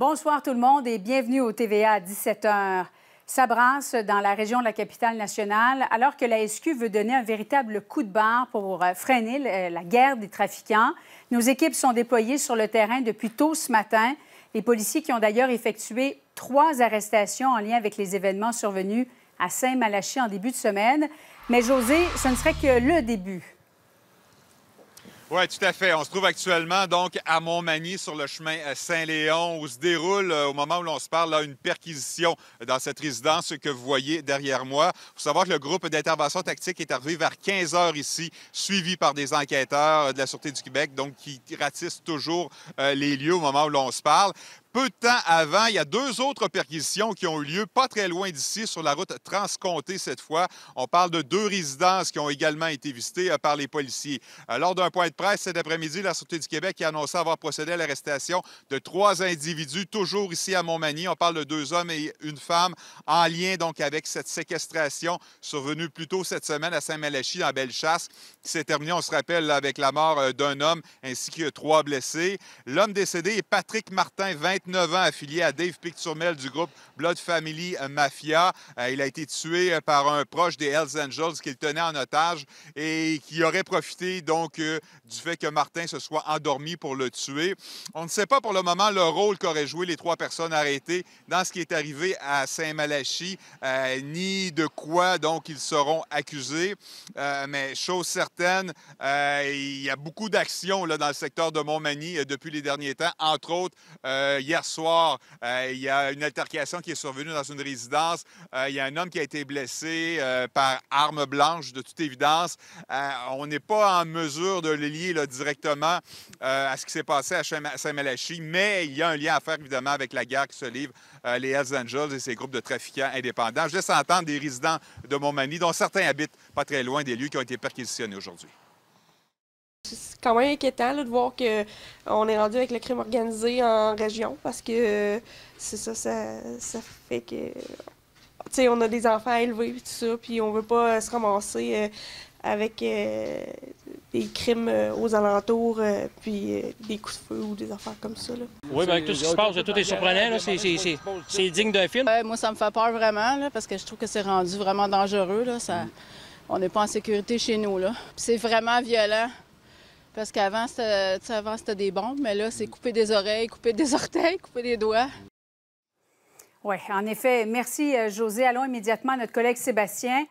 Bonsoir tout le monde et bienvenue au TVA à 17h. Ça brasse dans la région de la capitale nationale alors que la SQ veut donner un véritable coup de barre pour euh, freiner euh, la guerre des trafiquants. Nos équipes sont déployées sur le terrain depuis tôt ce matin. Les policiers qui ont d'ailleurs effectué trois arrestations en lien avec les événements survenus à Saint-Malachie en début de semaine. Mais José, ce ne serait que le début. Oui, tout à fait. On se trouve actuellement donc à Montmagny sur le chemin euh, Saint-Léon où se déroule euh, au moment où l'on se parle là, une perquisition dans cette résidence que vous voyez derrière moi. Il faut savoir que le groupe d'intervention tactique est arrivé vers 15 heures ici, suivi par des enquêteurs euh, de la Sûreté du Québec, donc qui ratissent toujours les lieux au moment où l'on se parle. Peu de temps avant, il y a deux autres perquisitions qui ont eu lieu pas très loin d'ici, sur la route Transcomté cette fois. On parle de deux résidences qui ont également été visitées euh, par les policiers. Euh, lors d'un point de presse cet après-midi, la Sûreté du Québec a annoncé avoir procédé à l'arrestation de trois individus, toujours ici à Montmagny. On parle de deux hommes et une femme, en lien donc avec cette séquestration survenue plus tôt cette semaine à Saint-Malachie, dans Bellechasse, qui s'est terminée, on se rappelle, avec la mort euh, d'un homme ainsi que trois blessés. L'homme décédé est Patrick Martin, 20 29 ans, affilié à Dave Picturmel du groupe Blood Family Mafia. Euh, il a été tué euh, par un proche des Hells Angels qu'il tenait en otage et qui aurait profité donc euh, du fait que Martin se soit endormi pour le tuer. On ne sait pas pour le moment le rôle qu'auraient joué les trois personnes arrêtées dans ce qui est arrivé à Saint-Malachie, ni de quoi donc ils seront accusés. mais chose certaine, il y a beaucoup d'actions dans le secteur de Montmagny depuis les derniers temps. Entre autres, il y a hier soir, euh, il y a une altercation qui est survenue dans une résidence. Euh, il y a un homme qui a été blessé euh, par arme blanche, de toute évidence. on n'est pas en mesure de le lier directement à ce qui s'est passé à Saint-Malachie, mais il y a un lien à faire, évidemment, avec la guerre qui se livre les Hells Angels et ces groupes de trafiquants indépendants. Je laisse entendre des résidents de Montmagny, dont certains habitent pas très loin des lieux qui ont été perquisitionnés aujourd'hui. C'est quand même inquiétant de voir qu'on euh, est rendu avec le crime organisé en région parce que euh, c'est ça, ça, fait que. tu sais on a des enfants à élever puis tout ça, puis on veut pas euh, se ramasser avec des crimes aux alentours, puis des coups de feu ou des affaires comme ça. Oui, bien, tout ce qui se passe, tout est surprenant. C'est digne d'un film. moi, ça me fait peur vraiment, parce que je trouve que c'est rendu vraiment dangereux. Là, ça... Mm. On n'est pas en sécurité chez nous. C'est vraiment violent. Parce qu'avant, c'était des bombes, mais là, c'est couper des oreilles, couper des orteils, couper des doigts. Oui, en effet. Merci, euh, José. Allons immédiatement à notre collègue Sébastien.